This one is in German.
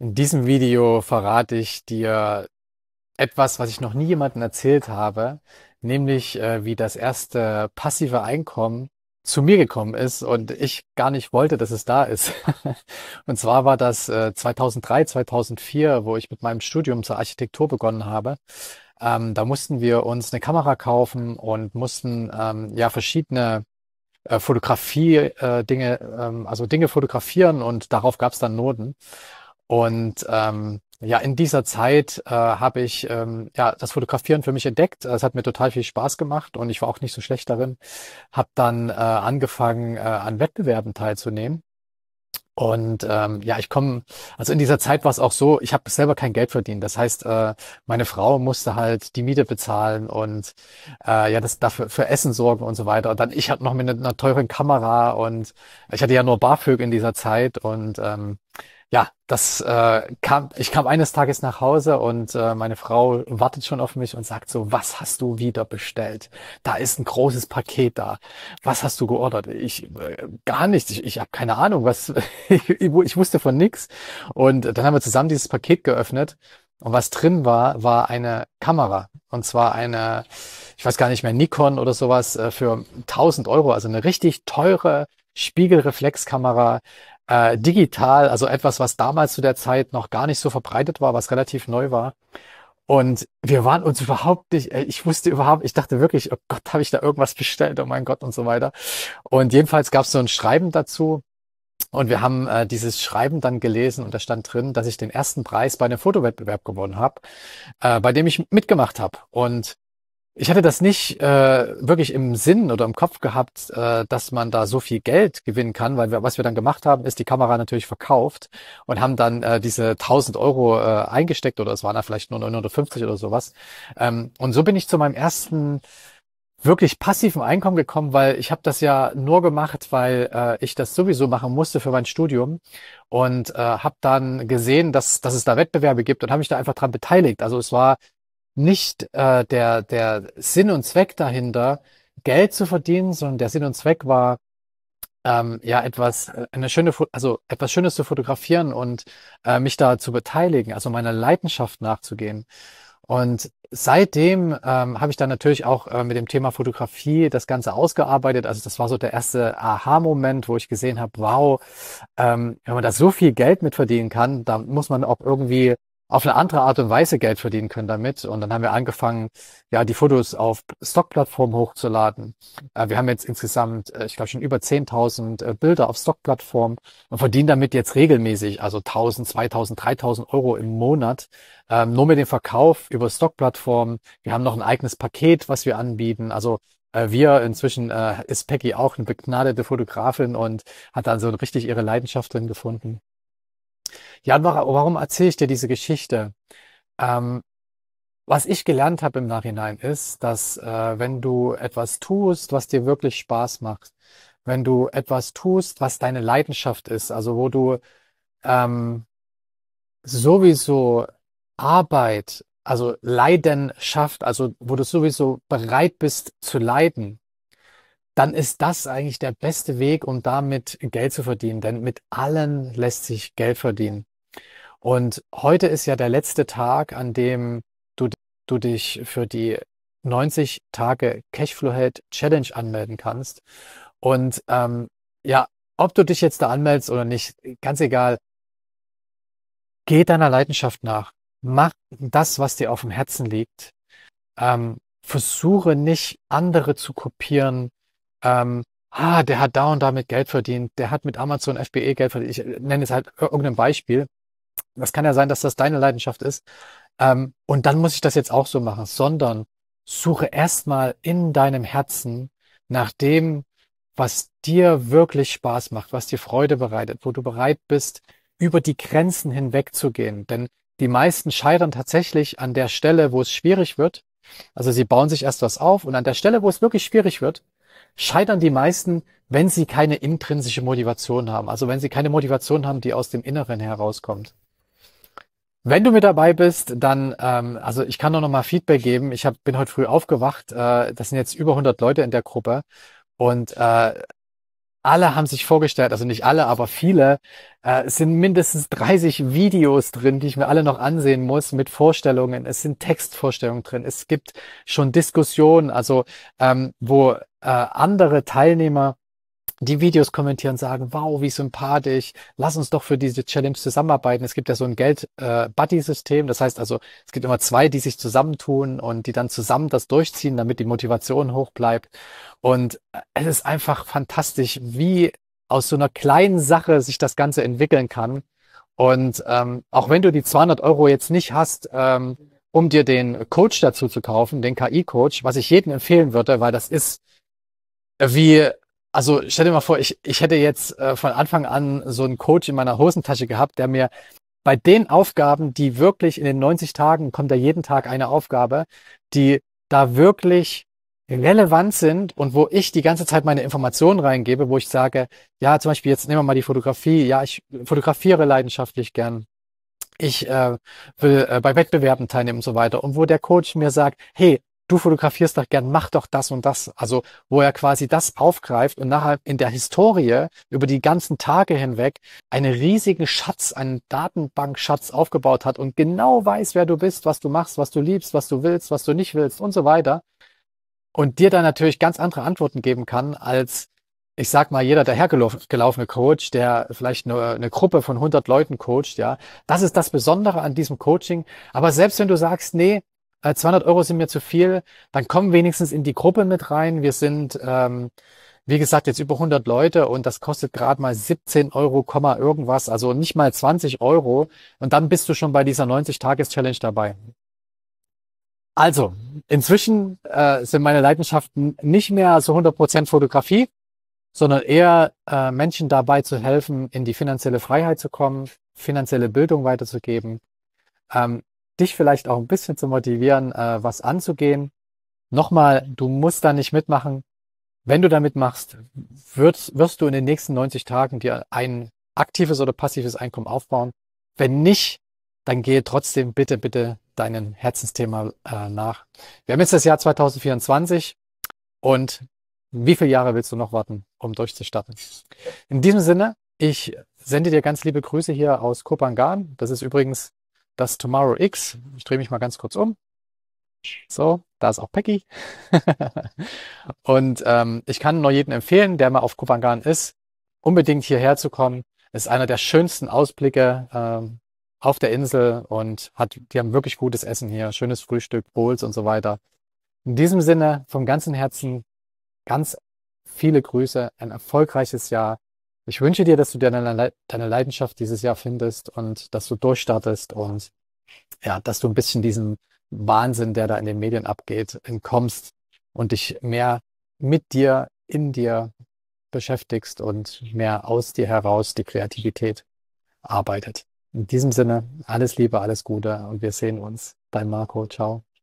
In diesem Video verrate ich dir etwas, was ich noch nie jemandem erzählt habe, nämlich äh, wie das erste passive Einkommen zu mir gekommen ist und ich gar nicht wollte, dass es da ist. und zwar war das äh, 2003, 2004, wo ich mit meinem Studium zur Architektur begonnen habe. Ähm, da mussten wir uns eine Kamera kaufen und mussten ähm, ja verschiedene äh, Fotografie-Dinge, äh, ähm, also Dinge fotografieren und darauf gab es dann Noten. Und ähm, ja, in dieser Zeit äh, habe ich ähm, ja das Fotografieren für mich entdeckt. Es hat mir total viel Spaß gemacht und ich war auch nicht so schlecht darin. Habe dann äh, angefangen, äh, an Wettbewerben teilzunehmen. Und ähm, ja, ich komme, also in dieser Zeit war es auch so, ich habe selber kein Geld verdient. Das heißt, äh, meine Frau musste halt die Miete bezahlen und äh, ja, das dafür für Essen sorgen und so weiter. Und dann ich hatte noch mit einer, teuren Kamera und ich hatte ja nur BAföG in dieser Zeit und ähm, ja, das äh, kam, ich kam eines Tages nach Hause und äh, meine Frau wartet schon auf mich und sagt so, was hast du wieder bestellt? Da ist ein großes Paket da. Was hast du geordert? Ich äh, gar nichts, ich, ich habe keine Ahnung, was ich, ich wusste von nichts. Und dann haben wir zusammen dieses Paket geöffnet und was drin war, war eine Kamera. Und zwar eine, ich weiß gar nicht mehr, Nikon oder sowas äh, für 1000 Euro. Also eine richtig teure Spiegelreflexkamera äh, digital, also etwas, was damals zu der Zeit noch gar nicht so verbreitet war, was relativ neu war. Und wir waren uns überhaupt nicht, ich wusste überhaupt, ich dachte wirklich, oh Gott, habe ich da irgendwas bestellt, oh mein Gott und so weiter. Und jedenfalls gab es so ein Schreiben dazu. Und wir haben äh, dieses Schreiben dann gelesen und da stand drin, dass ich den ersten Preis bei einem Fotowettbewerb gewonnen habe, äh, bei dem ich mitgemacht habe. Und ich hatte das nicht äh, wirklich im Sinn oder im Kopf gehabt, äh, dass man da so viel Geld gewinnen kann, weil wir, was wir dann gemacht haben, ist die Kamera natürlich verkauft und haben dann äh, diese 1000 Euro äh, eingesteckt oder es waren da vielleicht nur 950 oder sowas. Ähm, und so bin ich zu meinem ersten wirklich passiven Einkommen gekommen, weil ich habe das ja nur gemacht, weil äh, ich das sowieso machen musste für mein Studium und äh, habe dann gesehen, dass, dass es da Wettbewerbe gibt und habe mich da einfach dran beteiligt. Also es war nicht äh, der, der Sinn und Zweck dahinter, Geld zu verdienen, sondern der Sinn und Zweck war, ähm, ja, etwas, äh, eine schöne, also etwas Schönes zu fotografieren und äh, mich da zu beteiligen, also meiner Leidenschaft nachzugehen. Und seitdem ähm, habe ich dann natürlich auch äh, mit dem Thema Fotografie das Ganze ausgearbeitet. Also das war so der erste Aha-Moment, wo ich gesehen habe, wow, ähm, wenn man da so viel Geld mit verdienen kann, da muss man auch irgendwie auf eine andere Art und Weise Geld verdienen können damit. Und dann haben wir angefangen, ja, die Fotos auf Stockplattformen hochzuladen. Äh, wir haben jetzt insgesamt, äh, ich glaube, schon über 10.000 äh, Bilder auf Stockplattformen und verdienen damit jetzt regelmäßig, also 1.000, 2.000, 3.000 Euro im Monat, ähm, nur mit dem Verkauf über Stockplattformen. Wir haben noch ein eigenes Paket, was wir anbieten. Also äh, wir inzwischen äh, ist Peggy auch eine begnadete Fotografin und hat dann so richtig ihre Leidenschaft drin gefunden. Ja, warum erzähle ich dir diese Geschichte? Ähm, was ich gelernt habe im Nachhinein ist, dass äh, wenn du etwas tust, was dir wirklich Spaß macht, wenn du etwas tust, was deine Leidenschaft ist, also wo du ähm, sowieso Arbeit, also Leidenschaft, also wo du sowieso bereit bist zu leiden, dann ist das eigentlich der beste Weg, um damit Geld zu verdienen. Denn mit allen lässt sich Geld verdienen. Und heute ist ja der letzte Tag, an dem du, du dich für die 90 Tage Cashflow Head Challenge anmelden kannst. Und ähm, ja, ob du dich jetzt da anmeldest oder nicht, ganz egal, geh deiner Leidenschaft nach. Mach das, was dir auf dem Herzen liegt. Ähm, versuche nicht andere zu kopieren, ähm, ah, der hat da und damit Geld verdient, der hat mit Amazon FBE Geld verdient. Ich äh, nenne es halt irgendein Beispiel. Das kann ja sein, dass das deine Leidenschaft ist. Ähm, und dann muss ich das jetzt auch so machen, sondern suche erstmal in deinem Herzen nach dem, was dir wirklich Spaß macht, was dir Freude bereitet, wo du bereit bist, über die Grenzen hinwegzugehen. Denn die meisten scheitern tatsächlich an der Stelle, wo es schwierig wird. Also sie bauen sich erst was auf und an der Stelle, wo es wirklich schwierig wird, scheitern die meisten, wenn sie keine intrinsische Motivation haben. Also wenn sie keine Motivation haben, die aus dem Inneren herauskommt. Wenn du mit dabei bist, dann, ähm, also ich kann nur noch mal Feedback geben. Ich hab, bin heute früh aufgewacht. Äh, das sind jetzt über 100 Leute in der Gruppe. Und äh, alle haben sich vorgestellt, also nicht alle, aber viele, äh, es sind mindestens 30 Videos drin, die ich mir alle noch ansehen muss mit Vorstellungen. Es sind Textvorstellungen drin. Es gibt schon Diskussionen, also ähm, wo äh, andere Teilnehmer die Videos kommentieren, sagen, wow, wie sympathisch, lass uns doch für diese Challenge zusammenarbeiten. Es gibt ja so ein Geld-Buddy-System, äh, das heißt also, es gibt immer zwei, die sich zusammentun und die dann zusammen das durchziehen, damit die Motivation hoch bleibt. Und äh, es ist einfach fantastisch, wie aus so einer kleinen Sache sich das Ganze entwickeln kann. Und ähm, auch wenn du die 200 Euro jetzt nicht hast, ähm, um dir den Coach dazu zu kaufen, den KI-Coach, was ich jedem empfehlen würde, weil das ist wie also stell dir mal vor, ich, ich hätte jetzt äh, von Anfang an so einen Coach in meiner Hosentasche gehabt, der mir bei den Aufgaben, die wirklich in den 90 Tagen kommt da jeden Tag eine Aufgabe, die da wirklich relevant sind und wo ich die ganze Zeit meine Informationen reingebe, wo ich sage, ja, zum Beispiel jetzt nehmen wir mal die Fotografie, ja, ich fotografiere leidenschaftlich gern. Ich äh, will äh, bei Wettbewerben teilnehmen und so weiter. Und wo der Coach mir sagt, hey, du fotografierst doch gern, mach doch das und das. Also wo er quasi das aufgreift und nachher in der Historie über die ganzen Tage hinweg einen riesigen Schatz, einen Datenbankschatz aufgebaut hat und genau weiß, wer du bist, was du machst, was du liebst, was du willst, was du nicht willst und so weiter. Und dir dann natürlich ganz andere Antworten geben kann als ich sag mal, jeder dahergelaufene Coach, der vielleicht nur eine Gruppe von 100 Leuten coacht, ja, das ist das Besondere an diesem Coaching. Aber selbst wenn du sagst, nee, 200 äh, Euro sind mir zu viel, dann komm wenigstens in die Gruppe mit rein. Wir sind, ähm, wie gesagt, jetzt über 100 Leute und das kostet gerade mal 17 Euro, irgendwas, also nicht mal 20 Euro. Und dann bist du schon bei dieser 90-Tages-Challenge dabei. Also, inzwischen äh, sind meine Leidenschaften nicht mehr so 100% Fotografie, sondern eher äh, Menschen dabei zu helfen, in die finanzielle Freiheit zu kommen, finanzielle Bildung weiterzugeben, ähm, dich vielleicht auch ein bisschen zu motivieren, äh, was anzugehen. Nochmal, du musst da nicht mitmachen. Wenn du da mitmachst, wirst, wirst du in den nächsten 90 Tagen dir ein aktives oder passives Einkommen aufbauen. Wenn nicht, dann gehe trotzdem bitte, bitte deinem Herzensthema äh, nach. Wir haben jetzt das Jahr 2024 und wie viele Jahre willst du noch warten, um durchzustarten? In diesem Sinne, ich sende dir ganz liebe Grüße hier aus Kopangan. Das ist übrigens das Tomorrow X, ich drehe mich mal ganz kurz um. So, da ist auch Peggy. und ähm, ich kann nur jedem empfehlen, der mal auf Kupangan ist, unbedingt hierher zu kommen. Ist einer der schönsten Ausblicke ähm, auf der Insel und hat, die haben wirklich gutes Essen hier, schönes Frühstück, Bowls und so weiter. In diesem Sinne, vom ganzen Herzen, ganz viele Grüße, ein erfolgreiches Jahr. Ich wünsche dir, dass du deine, deine Leidenschaft dieses Jahr findest und dass du durchstartest und ja, dass du ein bisschen diesem Wahnsinn, der da in den Medien abgeht, entkommst und dich mehr mit dir, in dir beschäftigst und mehr aus dir heraus die Kreativität arbeitet. In diesem Sinne, alles Liebe, alles Gute und wir sehen uns. Dein Marco, ciao.